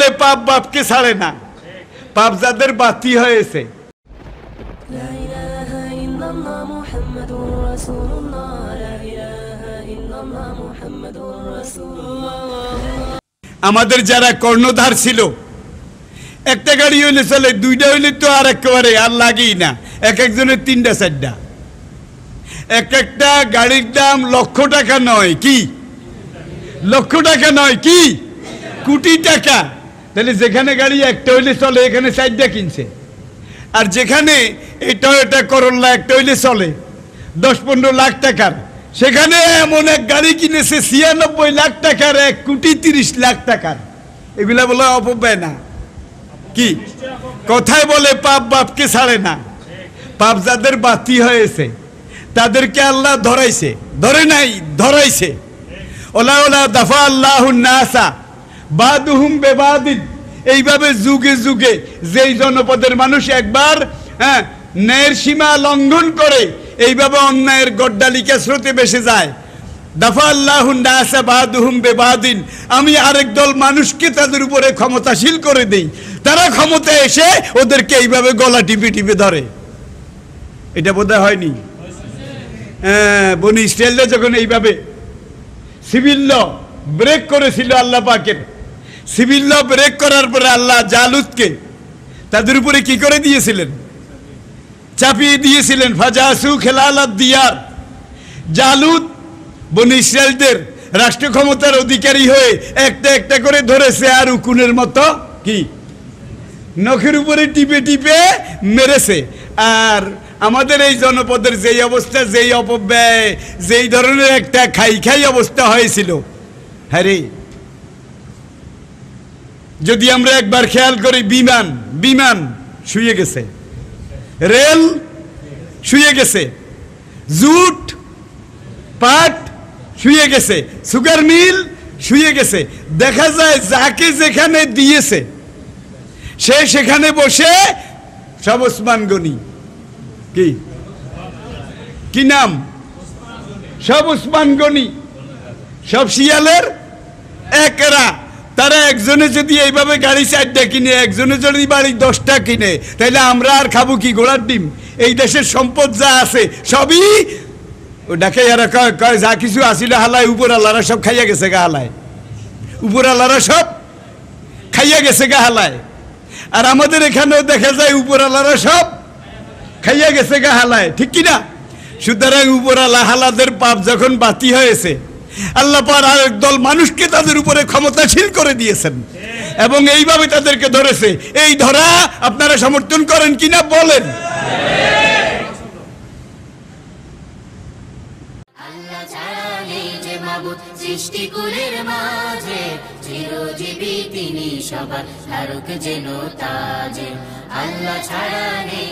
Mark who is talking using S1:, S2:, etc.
S1: বলে পাপ বাপকে ছাড়ে না পাপ যাদের বাতি হয়েছে আমাদের যারা কর্ণধার ছিল একটা গাড়ি হইলে চলে দুইটা হইলে তো আর একেবারে আর লাগেই না এক একজনের তিনটা চারটা এক একটা গাড়ির দাম লক্ষ টাকা নয় কি লক্ষ টাকা নয় কি কোটি টাকা তাহলে যেখানে গাড়ি এক টয়লে চলে এখানে চারটা কিনছে আর যেখানে এই টয়োটা করল্লা এক টয়লে চলে দশ পনেরো লাখ টাকার সেখানে এমন এক গাড়ি কিনেছে ছিয়ানব্বই লাখ টাকার এক কোটি তিরিশ লাখ টাকার এগুলা বলে অপব্যয় না কি কথায় বলে পাপ বাপকে ছাড়ে না পাপ যাদের বাতি হয়েছে তাদেরকে আল্লাহ ধরাইছে ধরে নাই ধরাইছে ওলা ওলা দফা আল্লাহ নাসা বাদুহুম বেবাদিন এইভাবে যুগে যুগে যেই জনপদের মানুষ একবার হ্যাঁ ন্যায়ের সীমা লঙ্ঘন করে এইভাবে অন্যায়ের গড্ডালিকা স্রোতে বেসে যায় দাফা আল্লাহুন্দাসা বাহাদুহুম বেবাহাদিন আমি আরেক দল মানুষকে তাদের উপরে ক্ষমতাশীল করে দেই তারা ক্ষমতা এসে ওদেরকে এইভাবে গলা টিপে টিপে ধরে এটা বোধ হয়নি হ্যাঁ বনি ইসরায়েলরা যখন এইভাবে সিভিল ল ব্রেক করেছিল আল্লাহ পাকের সিভিল ব্রেক করার পরে আল্লাহ জালুদকে তাদের উপরে কি করে দিয়েছিলেন চাপিয়ে দিয়েছিলেন ফাজাসু খেলাল দিয়ার জালুদ বন ইসরায়েলদের রাষ্ট্র ক্ষমতার অধিকারী হয়ে একটা একটা করে ধরেছে আর উকুনের মতো কি নখের উপরে টিপে টিপে মেরেছে আর আমাদের এই জনপদের যেই অবস্থা যেই অপব্যয় যেই ধরনের একটা খাই খাই অবস্থা হয়েছিল হ্যাঁ যদি আমরা একবার খেয়াল করি বিমান বিমান শুয়ে গেছে রেল শুয়ে গেছে জুট পাট শুয়ে গেছে সুগার মিল শুয়ে গেছে দেখা যায় যাকে যেখানে দিয়েছে সে সেখানে বসে সব ওসমান গনি কি কি নাম সব ওসমান গনি সব শিয়ালের একজনে যদি এইভাবে গাড়ি চারটা কিনে একজনে যদি বাড়ি দশটা কিনে তাহলে আমরা আর খাবো কি গোড়ার ডিম এই দেশের সম্পদ যা আছে সবই ডাকে এরা কয় যা কিছু আসিল হালায় উপর আল্লাহরা সব খাইয়া গেছে গা হালায় উপর আল্লাহরা সব খাইয়া গেছে গা হালায় আর আমাদের এখানেও দেখা যায় উপর আল্লাহরা সব খাইয়া গেছে গা হালায় ঠিক কিনা সুতরাং উপর আল্লাহ হালাদের পাপ যখন বাতি হয়েছে আল্লাহ পার আরেক দল মানুষকে তাদের উপরে ক্ষমতাশীল করে দিয়েছেন এবং এইভাবে তাদেরকে ধরেছে এই ধরা আপনারা সমর্থন করেন কিনা বলেন মাঝে চিরজীবী তিনি সবার ধারক যেন তাজে আল্লাহ ছাড়া নেই